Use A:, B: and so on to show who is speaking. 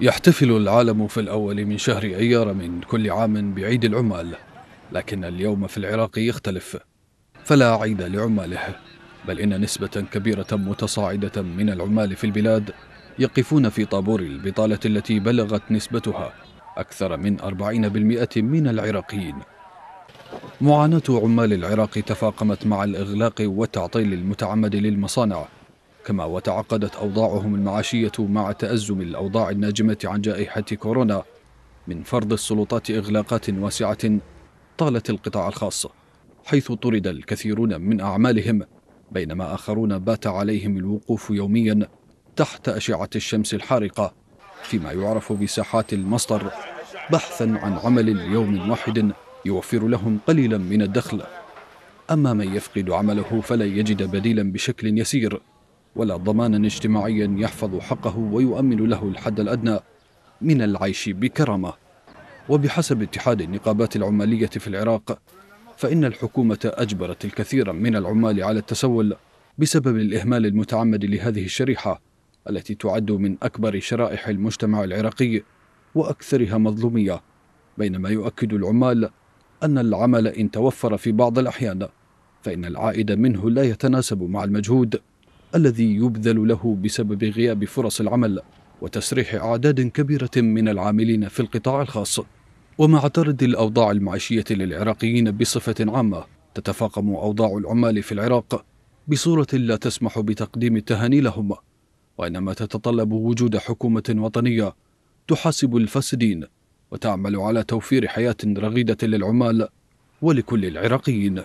A: يحتفل العالم في الأول من شهر أيار من كل عام بعيد العمال لكن اليوم في العراق يختلف فلا عيد لعماله بل إن نسبة كبيرة متصاعدة من العمال في البلاد يقفون في طابور البطالة التي بلغت نسبتها أكثر من 40% من العراقيين معاناة عمال العراق تفاقمت مع الإغلاق والتعطيل المتعمد للمصانع كما وتعقدت أوضاعهم المعاشية مع تأزم الأوضاع الناجمة عن جائحة كورونا من فرض السلطات إغلاقات واسعة طالت القطاع الخاص حيث طرد الكثيرون من أعمالهم بينما آخرون بات عليهم الوقوف يوميا تحت أشعة الشمس الحارقة فيما يعرف بساحات المصدر بحثا عن عمل يوم واحد يوفر لهم قليلا من الدخل أما من يفقد عمله فلا يجد بديلا بشكل يسير ولا ضمانا اجتماعيا يحفظ حقه ويؤمن له الحد الادنى من العيش بكرامه وبحسب اتحاد النقابات العماليه في العراق فان الحكومه اجبرت الكثير من العمال على التسول بسبب الاهمال المتعمد لهذه الشريحه التي تعد من اكبر شرائح المجتمع العراقي واكثرها مظلوميه بينما يؤكد العمال ان العمل ان توفر في بعض الاحيان فان العائد منه لا يتناسب مع المجهود الذي يبذل له بسبب غياب فرص العمل وتسريح أعداد كبيرة من العاملين في القطاع الخاص ومع ترد الأوضاع المعيشية للعراقيين بصفة عامة تتفاقم أوضاع العمال في العراق بصورة لا تسمح بتقديم التهاني لهم وإنما تتطلب وجود حكومة وطنية تحاسب الفاسدين وتعمل على توفير حياة رغيدة للعمال ولكل العراقيين